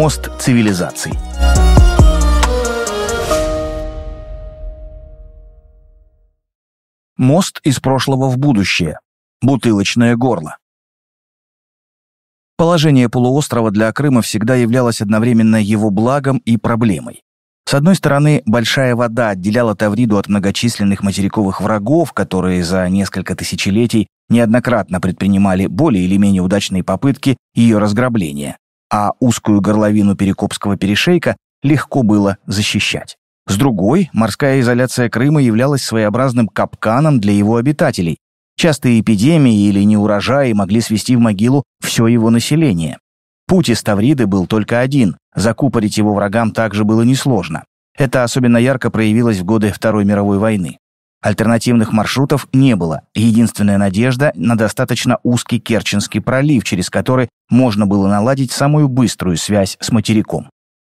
мост цивилизаций. Мост из прошлого в будущее. Бутылочное горло. Положение полуострова для Крыма всегда являлось одновременно его благом и проблемой. С одной стороны, большая вода отделяла Тавриду от многочисленных материковых врагов, которые за несколько тысячелетий неоднократно предпринимали более или менее удачные попытки ее разграбления а узкую горловину Перекопского перешейка легко было защищать. С другой, морская изоляция Крыма являлась своеобразным капканом для его обитателей. Частые эпидемии или неурожаи могли свести в могилу все его население. Путь из Тавриды был только один, закупорить его врагам также было несложно. Это особенно ярко проявилось в годы Второй мировой войны. Альтернативных маршрутов не было. Единственная надежда на достаточно узкий Керченский пролив, через который можно было наладить самую быструю связь с материком.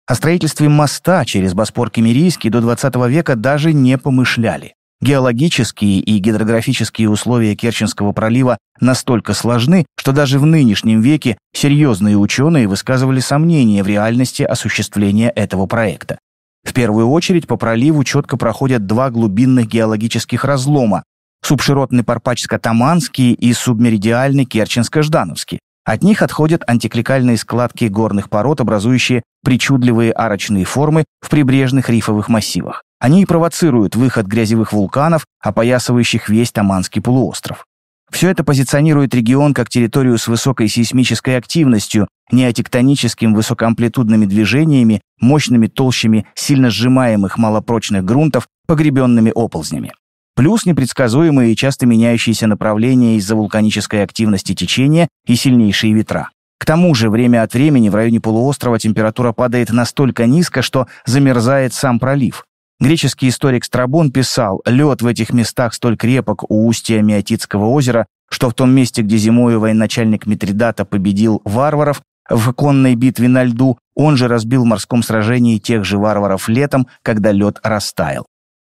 О строительстве моста через Боспор-Кемерийский до 20 века даже не помышляли. Геологические и гидрографические условия Керченского пролива настолько сложны, что даже в нынешнем веке серьезные ученые высказывали сомнения в реальности осуществления этого проекта. В первую очередь по проливу четко проходят два глубинных геологических разлома – субширотный Парпачско-Таманский и субмеридиальный Керченско-Ждановский. От них отходят антикликальные складки горных пород, образующие причудливые арочные формы в прибрежных рифовых массивах. Они и провоцируют выход грязевых вулканов, опоясывающих весь Таманский полуостров. Все это позиционирует регион как территорию с высокой сейсмической активностью, неотектоническим высокоамплитудными движениями, мощными толщами сильно сжимаемых малопрочных грунтов, погребенными оползнями. Плюс непредсказуемые и часто меняющиеся направления из-за вулканической активности течения и сильнейшие ветра. К тому же, время от времени в районе полуострова температура падает настолько низко, что замерзает сам пролив. Греческий историк Страбон писал, лед в этих местах столь крепок у устья Миотитского озера, что в том месте, где зимою военачальник Митридата победил варваров в конной битве на льду, он же разбил в морском сражении тех же варваров летом, когда лед растаял.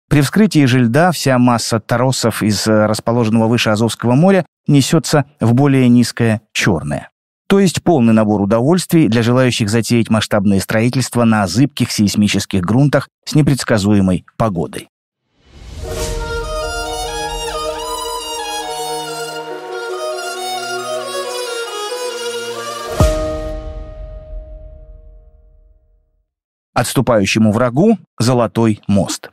При вскрытии же льда вся масса торосов из э, расположенного выше Азовского моря несется в более низкое черное то есть полный набор удовольствий для желающих затеять масштабные строительства на зыбких сейсмических грунтах с непредсказуемой погодой. Отступающему врагу – золотой мост.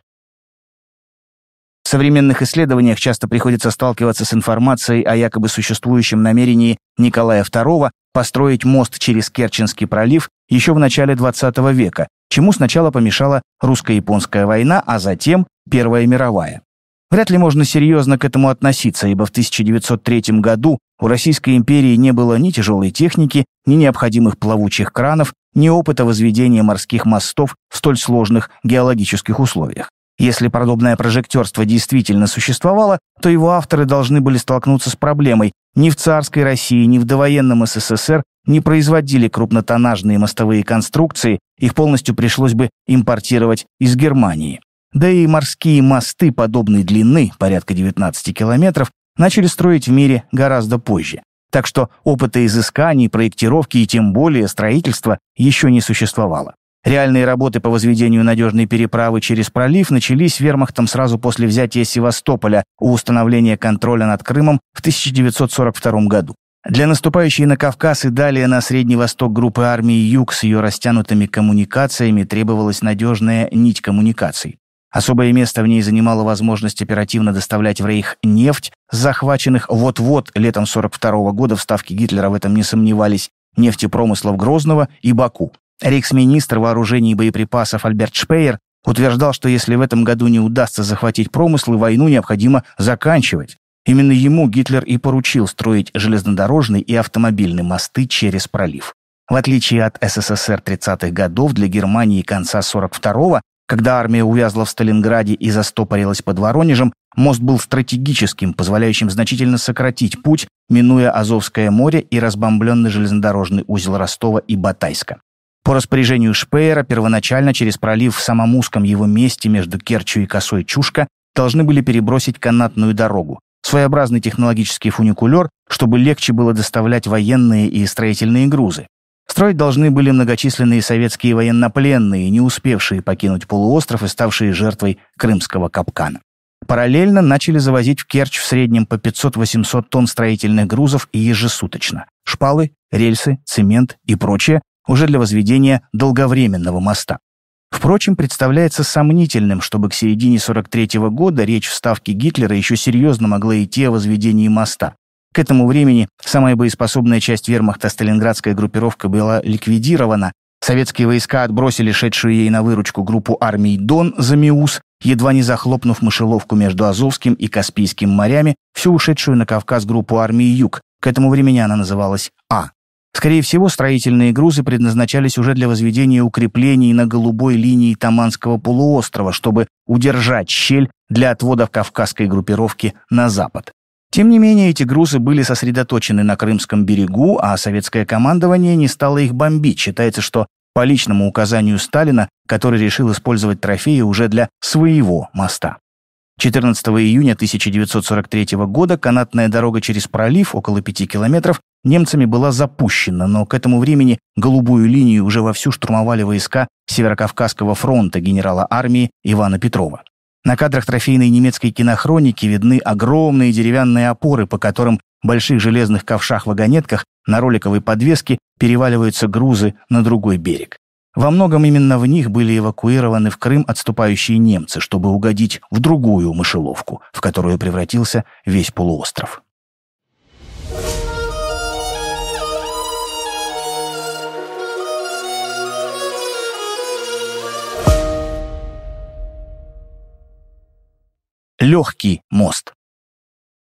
В современных исследованиях часто приходится сталкиваться с информацией о якобы существующем намерении Николая II построить мост через Керченский пролив еще в начале XX века, чему сначала помешала русско-японская война, а затем Первая мировая. Вряд ли можно серьезно к этому относиться, ибо в 1903 году у Российской империи не было ни тяжелой техники, ни необходимых плавучих кранов, ни опыта возведения морских мостов в столь сложных геологических условиях. Если подобное прожектерство действительно существовало, то его авторы должны были столкнуться с проблемой. Ни в царской России, ни в довоенном СССР не производили крупнотоннажные мостовые конструкции, их полностью пришлось бы импортировать из Германии. Да и морские мосты подобной длины, порядка 19 километров, начали строить в мире гораздо позже. Так что опыта изысканий, проектировки и тем более строительства еще не существовало. Реальные работы по возведению надежной переправы через пролив начались вермахтом сразу после взятия Севастополя у установления контроля над Крымом в 1942 году. Для наступающей на Кавказ и далее на Средний Восток группы армии «Юг» с ее растянутыми коммуникациями требовалась надежная нить коммуникаций. Особое место в ней занимала возможность оперативно доставлять в Рейх нефть, захваченных вот-вот летом 1942 -го года, вставки Гитлера в этом не сомневались, нефтепромыслов Грозного и Баку. Рейхсминистр вооружений и боеприпасов Альберт Шпейер утверждал, что если в этом году не удастся захватить промыслы, войну необходимо заканчивать. Именно ему Гитлер и поручил строить железнодорожные и автомобильные мосты через пролив. В отличие от СССР 30-х годов, для Германии конца 42-го, когда армия увязла в Сталинграде и застопорилась под Воронежем, мост был стратегическим, позволяющим значительно сократить путь, минуя Азовское море и разбомбленный железнодорожный узел Ростова и Батайска. По распоряжению Шпеера первоначально через пролив в самом узком его месте между Керчью и Косой Чушка должны были перебросить канатную дорогу, своеобразный технологический фуникулер, чтобы легче было доставлять военные и строительные грузы. Строить должны были многочисленные советские военнопленные, не успевшие покинуть полуостров и ставшие жертвой крымского капкана. Параллельно начали завозить в Керчь в среднем по 500-800 тонн строительных грузов и ежесуточно. Шпалы, рельсы, цемент и прочее, уже для возведения долговременного моста. Впрочем, представляется сомнительным, чтобы к середине 43 -го года речь в Ставке Гитлера еще серьезно могла идти о возведении моста. К этому времени самая боеспособная часть вермахта сталинградская группировка была ликвидирована, советские войска отбросили шедшую ей на выручку группу армий Дон за Миус, едва не захлопнув мышеловку между Азовским и Каспийским морями, всю ушедшую на Кавказ группу армий Юг, к этому времени она называлась А. Скорее всего, строительные грузы предназначались уже для возведения укреплений на голубой линии Таманского полуострова, чтобы удержать щель для отводов кавказской группировки на запад. Тем не менее, эти грузы были сосредоточены на Крымском берегу, а советское командование не стало их бомбить. Считается, что по личному указанию Сталина, который решил использовать трофеи уже для своего моста. 14 июня 1943 года канатная дорога через пролив, около 5 километров, немцами была запущена, но к этому времени голубую линию уже вовсю штурмовали войска Северокавказского фронта генерала армии Ивана Петрова. На кадрах трофейной немецкой кинохроники видны огромные деревянные опоры, по которым в больших железных ковшах-вагонетках на роликовой подвеске переваливаются грузы на другой берег. Во многом именно в них были эвакуированы в Крым отступающие немцы, чтобы угодить в другую мышеловку, в которую превратился весь полуостров. легкий мост.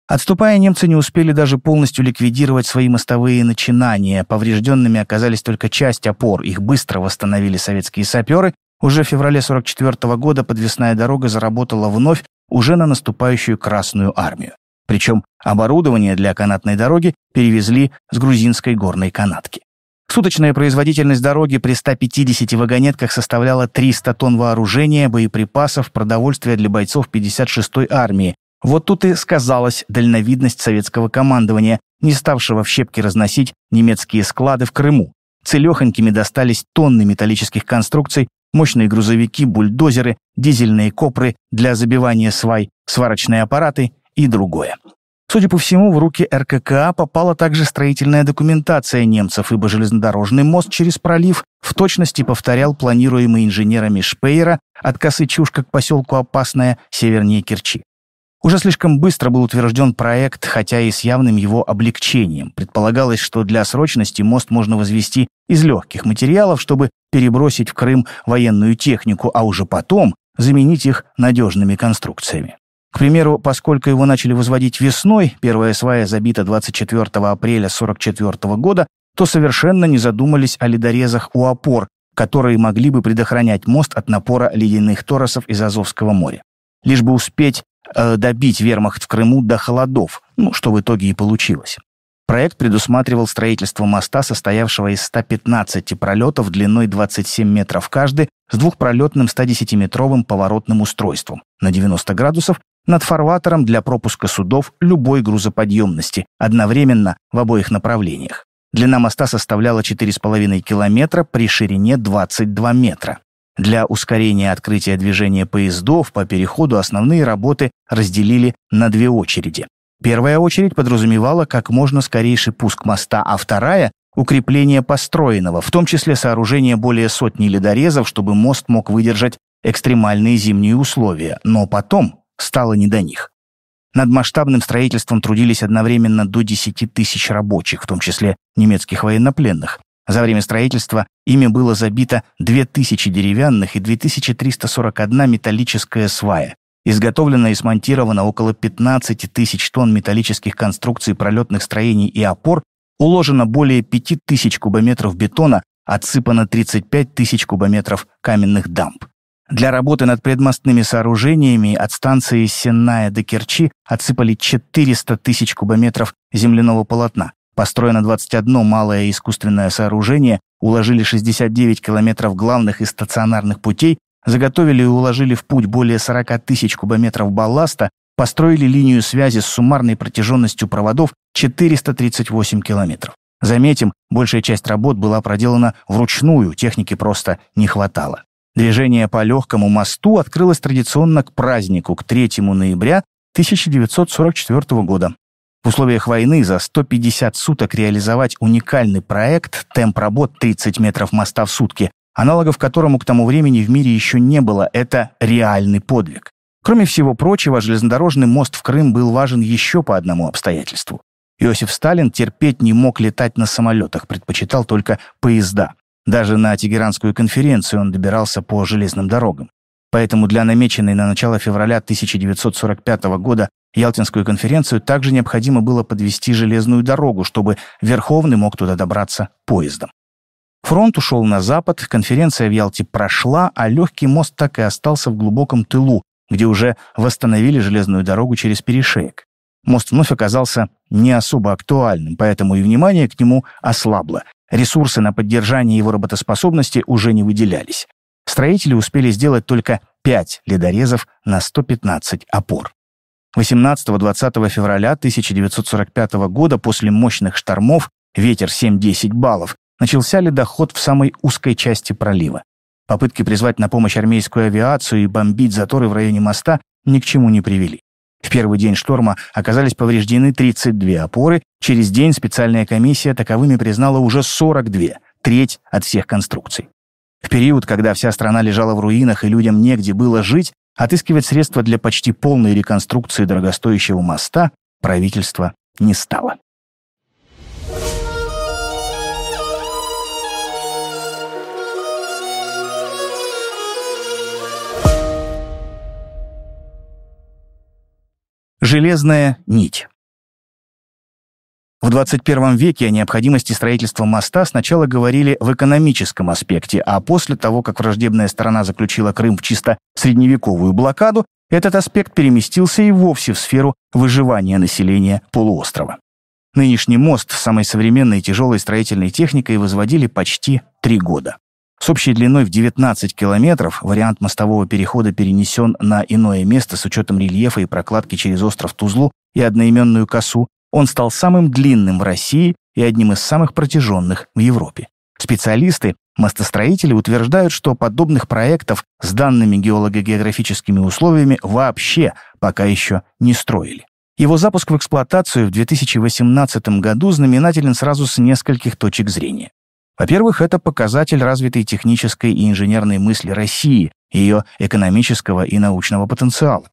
Отступая, немцы не успели даже полностью ликвидировать свои мостовые начинания. Поврежденными оказались только часть опор. Их быстро восстановили советские саперы. Уже в феврале 44 -го года подвесная дорога заработала вновь уже на наступающую Красную армию. Причем оборудование для канатной дороги перевезли с грузинской горной канатки. Суточная производительность дороги при 150 вагонетках составляла 300 тонн вооружения, боеприпасов, продовольствия для бойцов 56-й армии. Вот тут и сказалась дальновидность советского командования, не ставшего в щепки разносить немецкие склады в Крыму. Целехонькими достались тонны металлических конструкций, мощные грузовики, бульдозеры, дизельные копры для забивания свай, сварочные аппараты и другое. Судя по всему, в руки РККА попала также строительная документация немцев, ибо железнодорожный мост через пролив в точности повторял планируемый инженерами Шпейера от косы Чушка к поселку Опасная севернее Керчи. Уже слишком быстро был утвержден проект, хотя и с явным его облегчением. Предполагалось, что для срочности мост можно возвести из легких материалов, чтобы перебросить в Крым военную технику, а уже потом заменить их надежными конструкциями. К примеру, поскольку его начали возводить весной, первая свая забита 24 апреля 1944 года, то совершенно не задумались о ледорезах у опор, которые могли бы предохранять мост от напора ледяных торосов из Азовского моря. Лишь бы успеть э, добить вермахт в Крыму до холодов, ну, что в итоге и получилось. Проект предусматривал строительство моста, состоявшего из 115 пролетов длиной 27 метров каждый, с двухпролетным 110-метровым поворотным устройством на 90 градусов над фарватером для пропуска судов любой грузоподъемности, одновременно в обоих направлениях. Длина моста составляла 4,5 километра при ширине 22 метра. Для ускорения открытия движения поездов по переходу основные работы разделили на две очереди. Первая очередь подразумевала как можно скорейший пуск моста, а вторая — укрепление построенного, в том числе сооружение более сотни ледорезов, чтобы мост мог выдержать экстремальные зимние условия. Но потом, стало не до них. Над масштабным строительством трудились одновременно до 10 тысяч рабочих, в том числе немецких военнопленных. За время строительства ими было забито 2000 деревянных и 2341 металлическая свая. Изготовлено и смонтировано около 15 тысяч тонн металлических конструкций пролетных строений и опор, уложено более тысяч кубометров бетона, отсыпано 35 тысяч кубометров каменных дамб. Для работы над предмостными сооружениями от станции Сенная до Керчи отсыпали 400 тысяч кубометров земляного полотна. Построено 21 малое искусственное сооружение, уложили 69 километров главных и стационарных путей, заготовили и уложили в путь более 40 тысяч кубометров балласта, построили линию связи с суммарной протяженностью проводов 438 километров. Заметим, большая часть работ была проделана вручную, техники просто не хватало. Движение по легкому мосту открылось традиционно к празднику, к 3 ноября 1944 года. В условиях войны за 150 суток реализовать уникальный проект «Темп работ 30 метров моста в сутки», аналогов которому к тому времени в мире еще не было, это реальный подвиг. Кроме всего прочего, железнодорожный мост в Крым был важен еще по одному обстоятельству. Иосиф Сталин терпеть не мог летать на самолетах, предпочитал только поезда. Даже на Тегеранскую конференцию он добирался по железным дорогам. Поэтому для намеченной на начало февраля 1945 года Ялтинскую конференцию также необходимо было подвести железную дорогу, чтобы Верховный мог туда добраться поездом. Фронт ушел на запад, конференция в Ялте прошла, а легкий мост так и остался в глубоком тылу, где уже восстановили железную дорогу через перешеек. Мост вновь оказался не особо актуальным, поэтому и внимание к нему ослабло, Ресурсы на поддержание его работоспособности уже не выделялись. Строители успели сделать только 5 ледорезов на 115 опор. 18-20 февраля 1945 года после мощных штормов ветер 7-10 баллов начался ледоход в самой узкой части пролива. Попытки призвать на помощь армейскую авиацию и бомбить заторы в районе моста ни к чему не привели. В первый день шторма оказались повреждены 32 опоры, через день специальная комиссия таковыми признала уже 42, треть от всех конструкций. В период, когда вся страна лежала в руинах и людям негде было жить, отыскивать средства для почти полной реконструкции дорогостоящего моста правительство не стало. Железная нить. В 21 веке о необходимости строительства моста сначала говорили в экономическом аспекте, а после того, как враждебная сторона заключила Крым в чисто средневековую блокаду, этот аспект переместился и вовсе в сферу выживания населения полуострова. Нынешний мост с самой современной тяжелой строительной техникой возводили почти три года. С общей длиной в 19 километров вариант мостового перехода перенесен на иное место с учетом рельефа и прокладки через остров Тузлу и одноименную косу. Он стал самым длинным в России и одним из самых протяженных в Европе. Специалисты, мостостроители утверждают, что подобных проектов с данными геолого-географическими условиями вообще пока еще не строили. Его запуск в эксплуатацию в 2018 году знаменателен сразу с нескольких точек зрения. Во-первых, это показатель развитой технической и инженерной мысли России, ее экономического и научного потенциала.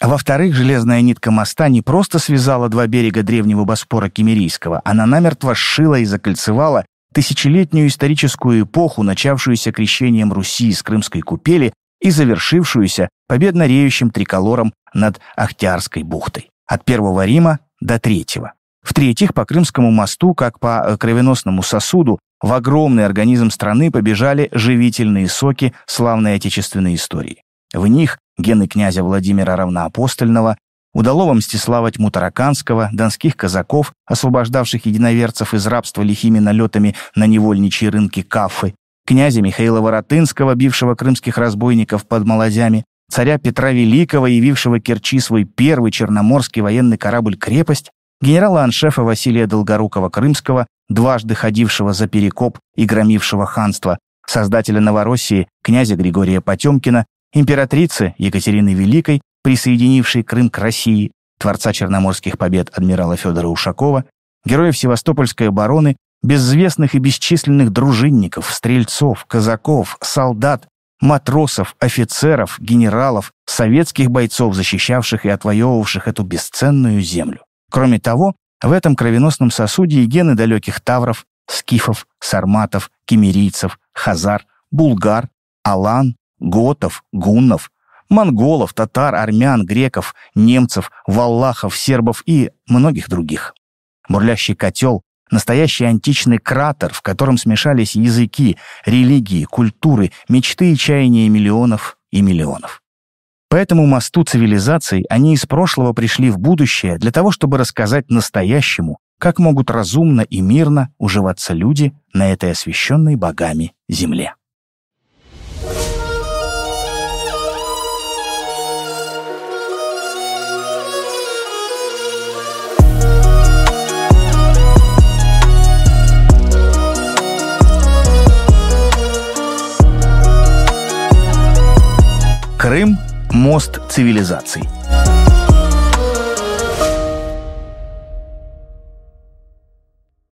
Во-вторых, железная нитка моста не просто связала два берега древнего Боспора Кемерийского, она намертво сшила и закольцевала тысячелетнюю историческую эпоху, начавшуюся крещением Руси с Крымской купели и завершившуюся победно реющим триколором над Ахтиарской бухтой от Первого Рима до Третьего. В-третьих, по Крымскому мосту, как по э, кровеносному сосуду, в огромный организм страны побежали живительные соки славной отечественной истории. В них гены князя Владимира Равноапостольного, удалого Мстислава Тьму Тараканского, донских казаков, освобождавших единоверцев из рабства лихими налетами на невольничьи рынки Кафы, князя Михаила Воротынского, бившего крымских разбойников под Молодями, царя Петра Великого, явившего Керчи свой первый черноморский военный корабль «Крепость», генерала-аншефа Василия Долгорукова-Крымского, дважды ходившего за Перекоп и громившего ханство, создателя Новороссии, князя Григория Потемкина, императрицы Екатерины Великой, присоединившей Крым к России, творца черноморских побед адмирала Федора Ушакова, героев Севастопольской обороны, безвестных и бесчисленных дружинников, стрельцов, казаков, солдат, матросов, офицеров, генералов, советских бойцов, защищавших и отвоевывавших эту бесценную землю. Кроме того, в этом кровеносном сосуде и гены далеких тавров, скифов, сарматов, кемерийцев, хазар, булгар, алан, готов, гуннов, монголов, татар, армян, греков, немцев, валлахов, сербов и многих других. Бурлящий котел — настоящий античный кратер, в котором смешались языки, религии, культуры, мечты и чаяния миллионов и миллионов. По этому мосту цивилизаций они из прошлого пришли в будущее для того, чтобы рассказать настоящему, как могут разумно и мирно уживаться люди на этой освященной богами земле. Крым «Мост цивилизаций».